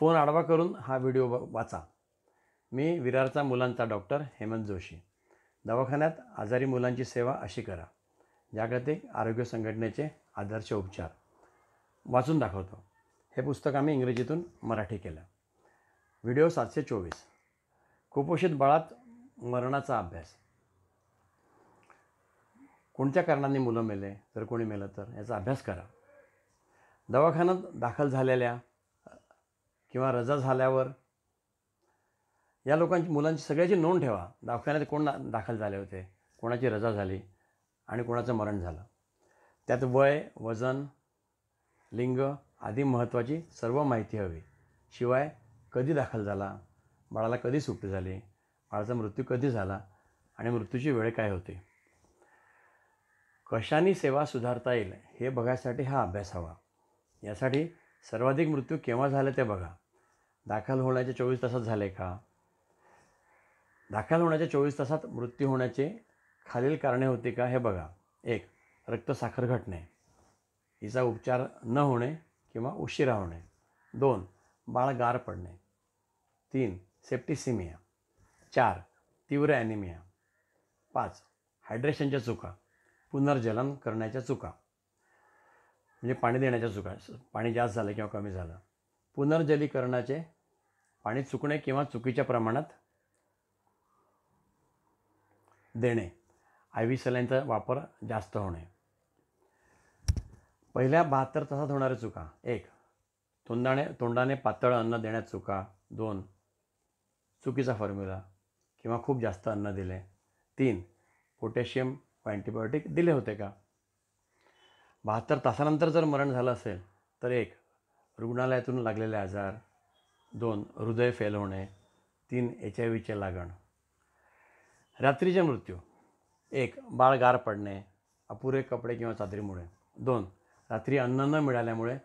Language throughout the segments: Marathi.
फोन आडवा करून हा व्हिडिओ वाचा मी विरारचा मुलांचा डॉक्टर हेमंत जोशी दवाखान्यात आजारी मुलांची सेवा अशी करा जागतिक आरोग्य संघटनेचे आदर्श उपचार वाचून दाखवतो हे पुस्तक आम्ही इंग्रजीतून मराठी केलं व्हिडिओ सातशे चोवीस कुपोषित बाळात मरणाचा अभ्यास कोणत्या कारणांनी मुलं मेले तर कोणी मेलं तर याचा अभ्यास करा दवाखान्यात दाखल झालेल्या किंवा रजा झाल्यावर या लोकांची मुलांची सगळ्याची नोंद ठेवा दवाखान्यात कोण दाखल झाले होते कोणाची रजा झाली आणि कोणाचं मरण झालं त्यात वय वजन लिंग आदी महत्त्वाची सर्व माहिती हवी शिवाय कधी दाखल झाला बाळाला कधी सुट्टी झाली बाळाचा मृत्यू कधी झाला आणि मृत्यूची वेळ काय होते कशाने सेवा सुधारता येईल हे बघायसाठी हा अभ्यास हवा यासाठी सर्वाधिक मृत्यू केव्हा झाले ते बघा दाखल होण्याच्या चोवीस तासात झाले का दाखल होण्याच्या चोवीस तासात मृत्यू होण्याचे खालील कारणे होती का हे बघा एक रक्तसाखर घटणे हिचा उपचार न होणे किंवा उशिरा होणे दोन बाळ गार पडणे तीन सेप्टिसिमिया चार तीव्र ॲनिमिया पाच हायड्रेशनच्या चुका पुनर्जलन करण्याच्या चुका म्हणजे पाणी देण्याच्या चुका पाणी जास्त झालं किंवा कमी झालं पुनर्जलीकरणाचे पाणी चुकणे किंवा चुकीच्या प्रमाणात देणे आय व्ही सलाईनचा वापर जास्त होणे पहिल्या बहात्तर तासात होणाऱ्या चुका एक तोंडाने तोंडाने पातळ अन्न देण्यात चुका दोन चुकीचा फॉर्म्युला किंवा खूप जास्त अन्न दिले तीन पोटॅशियम अँटीबायोटिक दिले होते का बहात्तर तासानंतर जर मरण झालं असेल तर एक रुग्णालयातून लागलेले आजार दोन हृदय फेल होणे तीन एच आय व्हीचे लागण रात्रीचे मृत्यू एक बाळ गार पडणे अपुरे कपडे किंवा चादरीमुळे दोन रात्री अन्न न मिळाल्यामुळे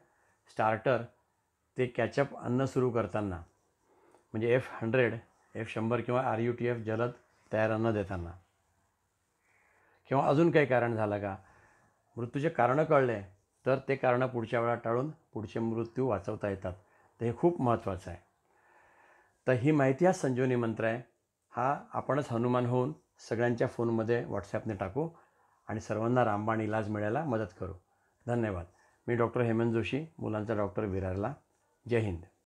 स्टार्टर ते कॅचअप अन्न सुरू करताना म्हणजे एफ हंड्रेड एफ शंभर किंवा आर यू टी एफ जलद तयार अन्न देताना किंवा अजून काही कारण झालं का मृत्यूचे कारणं कळले तर ते कारणं पुढच्या वेळा टाळून पुढचे मृत्यू वाचवता येतात तर हे खूप महत्त्वाचं आहे तर ही माहिती हा संजीवनी मंत्र आहे हा आपणच हनुमान होऊन सगळ्यांच्या फोनमध्ये व्हॉट्सॲपने टाकू आणि सर्वांना रामबाण इलाज मिळायला मदत करू धन्यवाद मी डॉक्टर हेमंत जोशी मुलांचा डॉक्टर विरारला जय हिंद